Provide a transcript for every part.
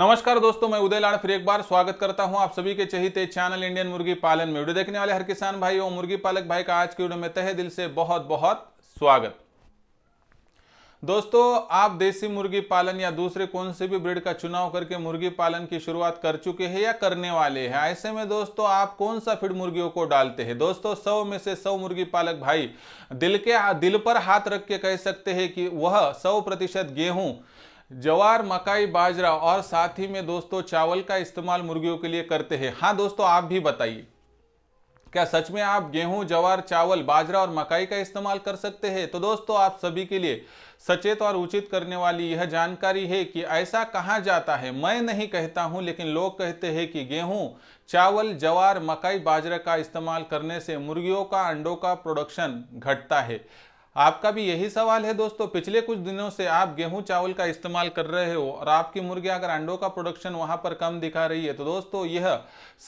नमस्कार दोस्तों मैं उदय लाड़ फिर एक बार स्वागत करता हूं आप सभी के चहिते चैनल इंडियन मुर्गी पालन में वीडियो देखने वाले हर किसान भाई और मुर्गी पालक भाई का आज की वीडियो में तहे दिल से बहुत बहुत स्वागत दोस्तों आप देसी मुर्गी पालन या दूसरे कौन से भी ब्रिड का चुनाव करके मुर्गी पालन की शुरुआत कर चुके हैं या करने वाले हैं ऐसे में दोस्तों आप कौन सा फीड मुर्गियों को डालते हैं दोस्तों सौ में से सौ मुर्गी पालक भाई दिल के दिल पर हाथ रख के कह सकते हैं कि वह सौ प्रतिशत गेहूं जवार मकाई बाजरा और साथ ही में दोस्तों चावल का इस्तेमाल मुर्गियों के लिए करते हैं हाँ दोस्तों आप भी बताइए क्या सच में आप गेहूं जवार चावल बाजरा और मकाई का इस्तेमाल कर सकते हैं तो दोस्तों आप सभी के लिए सचेत और उचित करने वाली यह जानकारी है कि ऐसा कहा जाता है मैं नहीं कहता हूं लेकिन लोग कहते हैं कि गेहूं चावल जवार मकाई बाजरा का इस्तेमाल करने से मुर्गियों का अंडों का प्रोडक्शन घटता है आपका भी यही सवाल है दोस्तों पिछले कुछ दिनों से आप गेहूं चावल का इस्तेमाल कर रहे हो और आपकी मुर्गी अगर अंडों का प्रोडक्शन वहां पर कम दिखा रही है तो दोस्तों यह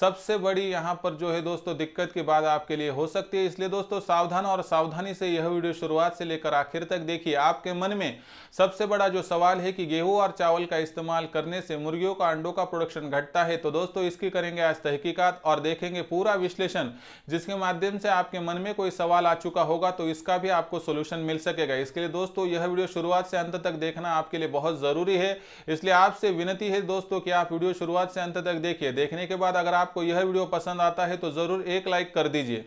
सबसे बड़ी यहां पर जो है दोस्तों दिक्कत की बात आपके लिए हो सकती है इसलिए दोस्तों सावधान और सावधानी से यह वीडियो शुरुआत से लेकर आखिर तक देखिए आपके मन में सबसे बड़ा जो सवाल है कि गेहूँ और चावल का इस्तेमाल करने से मुर्गियों का अंडों का प्रोडक्शन घटता है तो दोस्तों इसकी करेंगे आज तहकीक़त और देखेंगे पूरा विश्लेषण जिसके माध्यम से आपके मन में कोई सवाल आ चुका होगा तो इसका भी आपको सोल्यूशन सोल्यूशन मिल सकेगा इसके लिए दोस्तों यह वीडियो शुरुआत से अंत तक देखना आपके लिए बहुत ज़रूरी है इसलिए आपसे विनती है दोस्तों कि आप वीडियो शुरुआत से अंत तक देखिए देखने के बाद अगर आपको यह वीडियो पसंद आता है तो ज़रूर एक लाइक कर दीजिए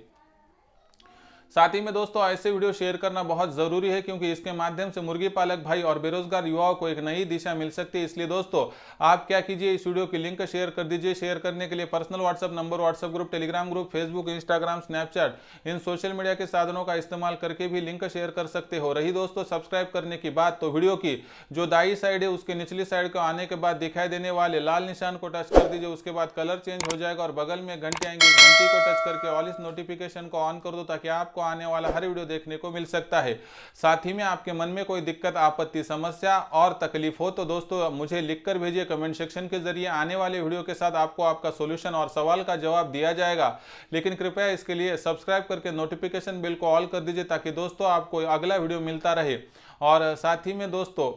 साथ ही में दोस्तों ऐसे वीडियो शेयर करना बहुत जरूरी है क्योंकि इसके माध्यम से मुर्गी पालक भाई और बेरोजगार युवाओं को एक नई दिशा मिल सकती है इसलिए दोस्तों आप क्या कीजिए इस वीडियो की लिंक शेयर कर दीजिए शेयर करने के लिए personal WhatsApp number WhatsApp group Telegram group Facebook Instagram Snapchat इन सोशल मीडिया के साधनों का इस्तेमाल करके भी लिंक शेयर कर सकते हो रही दोस्तों सब्सक्राइब करने की बात तो वीडियो की जो दाई साइड है उसके निचली साइड को आने के बाद दिखाई देने वाले लाल निशान को टच कर दीजिए उसके बाद कलर चेंज हो जाएगा और बगल में घंटे आएंगे घंटी को टच करके ऑल इस नोटिफिकेशन को ऑन कर दो ताकि आपको आने वाला हर वीडियो देखने को मिल सकता है साथ ही में आपके मन में कोई दिक्कत आपत्ति समस्या और तकलीफ हो तो दोस्तों मुझे लिखकर भेजिए कमेंट सेक्शन के जरिए आने वाले वीडियो के साथ आपको आपका सोल्यूशन और सवाल का जवाब दिया जाएगा लेकिन कृपया इसके लिए सब्सक्राइब करके नोटिफिकेशन बिल को ऑल कर दीजिए ताकि दोस्तों आपको अगला वीडियो मिलता रहे और साथ ही में दोस्तों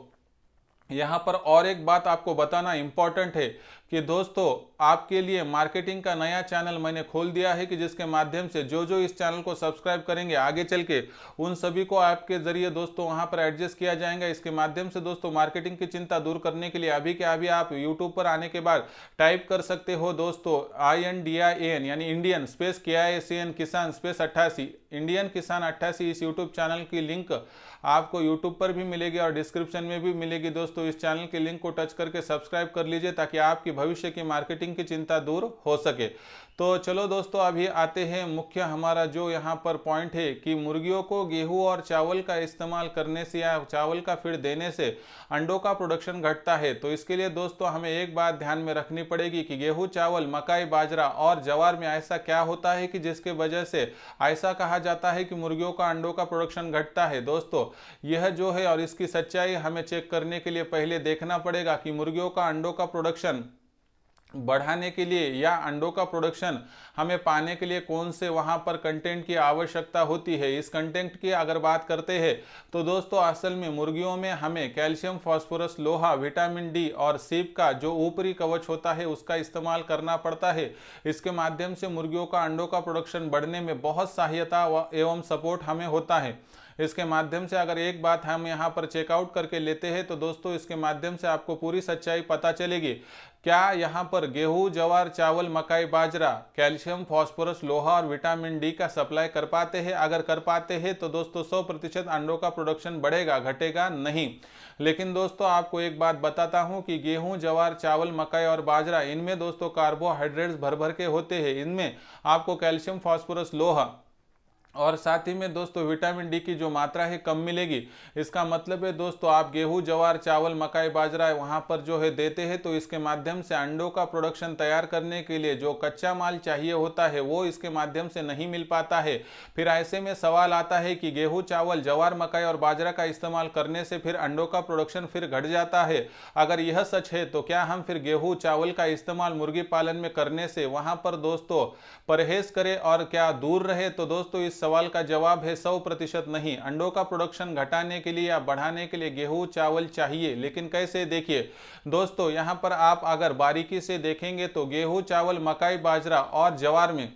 यहाँ पर और एक बात आपको बताना इम्पॉर्टेंट है कि दोस्तों आपके लिए मार्केटिंग का नया चैनल मैंने खोल दिया है कि जिसके माध्यम से जो जो इस चैनल को सब्सक्राइब करेंगे आगे चल के उन सभी को आपके जरिए दोस्तों वहां पर एडजस्ट किया जाएगा इसके माध्यम से दोस्तों मार्केटिंग की चिंता दूर करने के लिए अभी के अभी आप यूट्यूब पर आने के बाद टाइप कर सकते हो दोस्तों I N D I N यानी इंडियन स्पेस के I S N Kisan space अट्ठासी इंडियन किसान अट्ठासी इस यूट्यूब चैनल की लिंक आपको यूट्यूब पर भी मिलेगी और डिस्क्रिप्शन में भी मिलेगी दोस्तों इस चैनल की लिंक को टच करके सब्सक्राइब कर लीजिए ताकि आपकी भविष्य की मार्केटिंग की चिंता दूर हो सके तो चलो दोस्तों अभी आते हैं मुख्य हमारा जो यहाँ पर पॉइंट है कि मुर्गियों को गेहूं और चावल का इस्तेमाल करने से या चावल का फीड देने से अंडों का प्रोडक्शन घटता है तो इसके लिए दोस्तों हमें एक बात ध्यान में रखनी पड़ेगी कि गेहूं चावल मकाई बाजरा और जवार में ऐसा क्या होता है कि जिसके वजह से ऐसा कहा जाता है कि मुर्गियों का अंडों का प्रोडक्शन घटता है दोस्तों यह जो है और इसकी सच्चाई हमें चेक करने के लिए पहले देखना पड़ेगा कि मुर्गियों का अंडों का प्रोडक्शन बढ़ाने के लिए या अंडों का प्रोडक्शन हमें पाने के लिए कौन से वहाँ पर कंटेंट की आवश्यकता होती है इस कंटेंट की अगर बात करते हैं तो दोस्तों असल में मुर्गियों में हमें कैल्शियम फॉस्फोरस लोहा विटामिन डी और सीप का जो ऊपरी कवच होता है उसका इस्तेमाल करना पड़ता है इसके माध्यम से मुर्गियों का अंडों का प्रोडक्शन बढ़ने में बहुत सहायता एवं सपोर्ट हमें होता है इसके माध्यम से अगर एक बात हम यहाँ पर चेकआउट करके लेते हैं तो दोस्तों इसके माध्यम से आपको पूरी सच्चाई पता चलेगी क्या यहाँ पर गेहूं जवार चावल मकाई बाजरा कैल्शियम फास्फोरस लोहा और विटामिन डी का सप्लाई कर पाते हैं अगर कर पाते हैं तो दोस्तों 100 प्रतिशत अंडों का प्रोडक्शन बढ़ेगा घटेगा नहीं लेकिन दोस्तों आपको एक बात बताता हूँ कि गेहूं जवार चावल मकई और बाजरा इनमें दोस्तों कार्बोहाइड्रेट्स भर भर के होते हैं इनमें आपको कैल्शियम फॉस्फोरस लोहा और साथ ही में दोस्तों विटामिन डी की जो मात्रा है कम मिलेगी इसका मतलब है दोस्तों आप गेहूं जवार चावल मकाई बाजरा वहां पर जो है देते हैं तो इसके माध्यम से अंडों का प्रोडक्शन तैयार करने के लिए जो कच्चा माल चाहिए होता है वो इसके माध्यम से नहीं मिल पाता है फिर ऐसे में सवाल आता है कि गेहूँ चावल जवार मकाई और बाजरा का इस्तेमाल करने से फिर अंडों का प्रोडक्शन फिर घट जाता है अगर यह सच है तो क्या हम फिर गेहूँ चावल का इस्तेमाल मुर्गी पालन में करने से वहाँ पर दोस्तों परहेज करें और क्या दूर रहे तो दोस्तों इस सवाल का जवाब है सौ प्रतिशत नहीं अंडों का प्रोडक्शन घटाने के लिए या बढ़ाने के लिए गेहूं चावल चाहिए लेकिन कैसे देखिए दोस्तों यहां पर आप अगर बारीकी से देखेंगे तो गेहूं चावल मकाई बाजरा और जवार में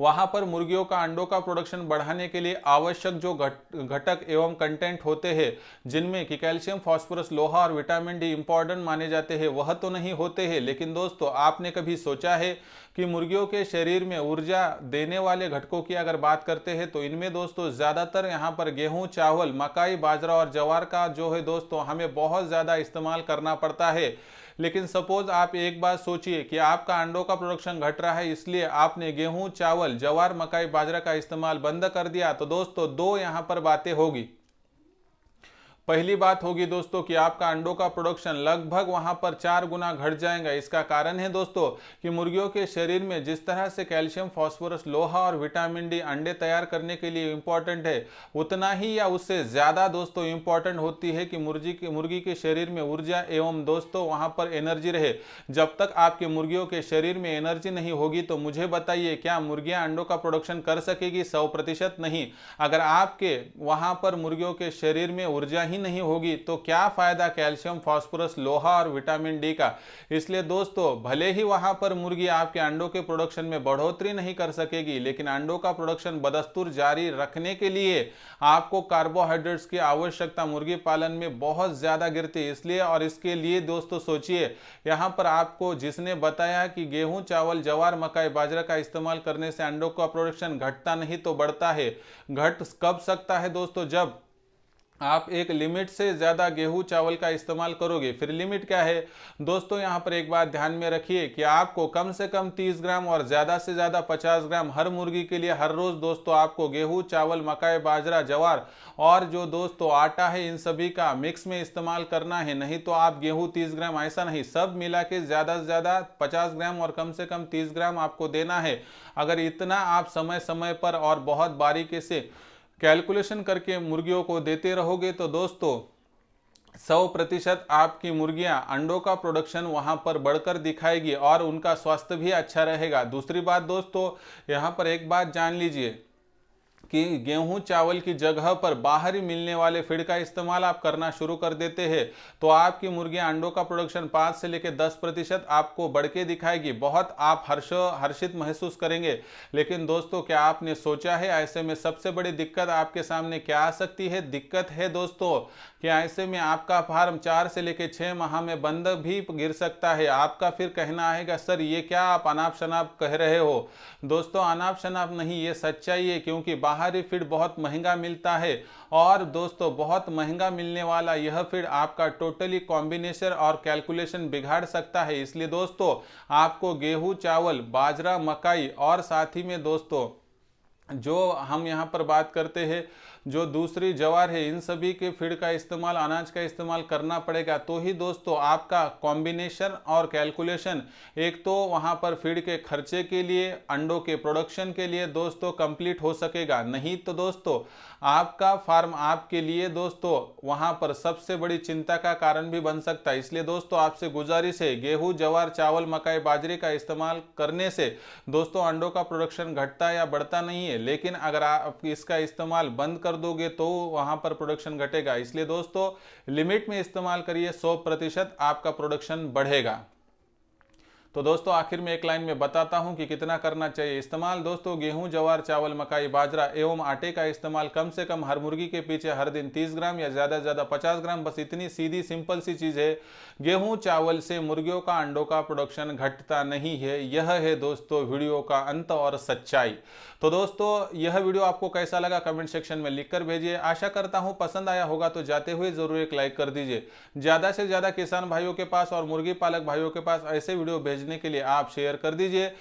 वहां पर मुर्गियों का अंडों का प्रोडक्शन बढ़ाने के लिए आवश्यक जो घट घटक एवं कंटेंट होते हैं जिनमें कि कैल्शियम फास्फोरस लोहा और विटामिन डी इंपॉर्टेंट माने जाते हैं वह तो नहीं होते हैं लेकिन दोस्तों आपने कभी सोचा है कि मुर्गियों के शरीर में ऊर्जा देने वाले घटकों की अगर बात करते हैं तो इनमें दोस्तों ज़्यादातर यहाँ पर गेहूँ चावल मकाई बाजरा और जवार का जो है दोस्तों हमें बहुत ज़्यादा इस्तेमाल करना पड़ता है लेकिन सपोज आप एक बार सोचिए कि आपका अंडों का प्रोडक्शन घट रहा है इसलिए आपने गेहूं चावल जवार मकाई बाजरा का इस्तेमाल बंद कर दिया तो दोस्तों दो यहाँ पर बातें होगी पहली बात होगी दोस्तों कि आपका अंडों का प्रोडक्शन लगभग वहां पर चार गुना घट जाएगा इसका कारण है दोस्तों कि मुर्गियों के शरीर में जिस तरह से कैल्शियम फॉस्फोरस लोहा और विटामिन डी अंडे तैयार करने के लिए इंपॉर्टेंट है उतना ही या उससे ज्यादा दोस्तों इंपॉर्टेंट होती है कि मुर्गी के मुर्गी के शरीर में ऊर्जा एवं दोस्तों वहां पर एनर्जी रहे जब तक आपके मुर्गियों के शरीर में एनर्जी नहीं होगी तो मुझे बताइए क्या मुर्गियां अंडों का प्रोडक्शन कर सकेगी सौ प्रतिशत नहीं अगर आपके वहां पर मुर्गियों के शरीर में ऊर्जा ही नहीं होगी तो क्या फायदा कैल्शियम फॉस्फोरस लोहा और विटामिन डी का इसलिए दोस्तों भले ही वहां पर मुर्गी आपके अंडों के प्रोडक्शन में बढ़ोतरी नहीं कर सकेगी लेकिन अंडों का प्रोडक्शन बदस्तूर जारी रखने के लिए आपको कार्बोहाइड्रेट्स की आवश्यकता मुर्गी पालन में बहुत ज़्यादा गिरती है इसलिए और इसके लिए दोस्तों सोचिए यहाँ पर आपको जिसने बताया कि गेहूं चावल जवार मकाई बाजरा का इस्तेमाल करने से अंडों का प्रोडक्शन घटता नहीं तो बढ़ता है घट कब सकता है दोस्तों जब आप एक लिमिट से ज़्यादा गेहूं चावल का इस्तेमाल करोगे फिर लिमिट क्या है दोस्तों यहाँ पर एक बात ध्यान में रखिए कि आपको कम से कम 30 ग्राम और ज़्यादा से ज़्यादा 50 ग्राम हर मुर्गी के लिए हर रोज़ दोस्तों आपको गेहूं चावल मकाई बाजरा जवार और जो दोस्तों आटा है इन सभी का मिक्स में इस्तेमाल करना है नहीं तो आप गेहूँ तीस ग्राम ऐसा नहीं सब मिला के ज़्यादा से ज़्यादा पचास ग्राम और कम से कम तीस ग्राम आपको देना है अगर इतना आप समय समय पर और बहुत बारीकी से कैलकुलेशन करके मुर्गियों को देते रहोगे तो दोस्तों सौ प्रतिशत आपकी मुर्गियां अंडों का प्रोडक्शन वहां पर बढ़कर दिखाएगी और उनका स्वास्थ्य भी अच्छा रहेगा दूसरी बात दोस्तों यहां पर एक बात जान लीजिए कि गेहूं चावल की जगह पर बाहरी मिलने वाले फीड का इस्तेमाल आप करना शुरू कर देते हैं तो आपकी मुर्गियां अंडों का प्रोडक्शन पाँच से लेकर दस प्रतिशत आपको बढ़ के दिखाएगी बहुत आप हर्ष हर्षित महसूस करेंगे लेकिन दोस्तों क्या आपने सोचा है ऐसे में सबसे बड़ी दिक्कत आपके सामने क्या आ सकती है दिक्कत है दोस्तों क्या ऐसे में आपका फार्म चार से लेकर छः माह में बंद भी गिर सकता है आपका फिर कहना है कि सर ये क्या आप अनाप शनाप कह रहे हो दोस्तों अनाप शनाप नहीं ये सच्चाई है क्योंकि बाहरी फीड बहुत महंगा मिलता है और दोस्तों बहुत महंगा मिलने वाला यह फीड आपका टोटली कॉम्बिनेशन और कैलकुलेशन बिगाड़ सकता है इसलिए दोस्तों आपको गेहूँ चावल बाजरा मकाई और साथ ही में दोस्तों जो हम यहाँ पर बात करते हैं जो दूसरी जवार है इन सभी के फीड का इस्तेमाल अनाज का इस्तेमाल करना पड़ेगा तो ही दोस्तों आपका कॉम्बिनेशन और कैलकुलेशन एक तो वहाँ पर फीड के खर्चे के लिए अंडों के प्रोडक्शन के लिए दोस्तों कंप्लीट हो सकेगा नहीं तो दोस्तों आपका फार्म आपके लिए दोस्तों वहाँ पर सबसे बड़ी चिंता का कारण भी बन सकता है इसलिए दोस्तों आपसे गुजारिश है गेहूँ जवार चावल मकाई बाजरे का इस्तेमाल करने से दोस्तों अंडों का प्रोडक्शन घटता या बढ़ता नहीं है लेकिन अगर आप इसका इस्तेमाल बंद कर कर दोगे तो वहां पर प्रोडक्शन घटेगा इसलिए दोस्तों लिमिट में इस्तेमाल करिए सौ प्रतिशत आपका प्रोडक्शन बढ़ेगा तो दोस्तों आखिर में एक लाइन में बताता हूँ कि कितना करना चाहिए इस्तेमाल दोस्तों गेहूं जवार चावल मकाई बाजरा एवं आटे का इस्तेमाल कम से कम हर मुर्गी के पीछे हर दिन 30 ग्राम या ज़्यादा से ज़्यादा 50 ग्राम बस इतनी सीधी सिंपल सी चीज़ है गेहूं चावल से मुर्गियों का अंडों का प्रोडक्शन घटता नहीं है यह है दोस्तों वीडियो का अंत और सच्चाई तो दोस्तों यह वीडियो आपको कैसा लगा कमेंट सेक्शन में लिख भेजिए आशा करता हूँ पसंद आया होगा तो जाते हुए ज़रूर एक लाइक कर दीजिए ज़्यादा से ज़्यादा किसान भाइयों के पास और मुर्गी पालक भाइयों के पास ऐसे वीडियो भेज भेजने के लिए आप शेयर कर दीजिए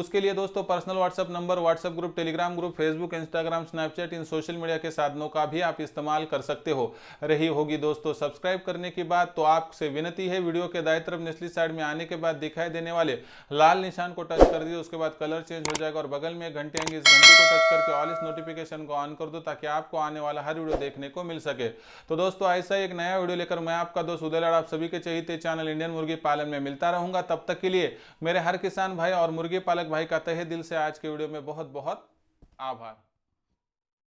उसके लिए दोस्तों personal WhatsApp number WhatsApp group Telegram group Facebook Instagram Snapchat इन सोशल मीडिया के साधनों का भी आप इस्तेमाल कर सकते हो रही होगी दोस्तों सब्सक्राइब करने की बात तो आपसे विनती है वीडियो के दाएं तरफ निचली साइड में आने के बाद दिखाई देने वाले लाल निशान को टच कर दीजिए उसके बाद कलर चेंज हो जाएगा और बगल में घंटे आएंगे इस घंटे को टच करके ऑल इस नोटिफिकेशन को ऑन कर दो ताकि आपको आने वाला हर वीडियो देखने को मिल सके तो दोस्तों ऐसा एक नया वीडियो लेकर मैं आपका दोस्त उदयलाड़ आप सभी के चाहिए चैनल इंडियन मुर्गी पालन में मिलता रहूंगा तब तक के लिए लिए मेरे हर किसान भाई और मुर्गी पालक भाई का तहे दिल से आज के वीडियो में बहुत बहुत आभार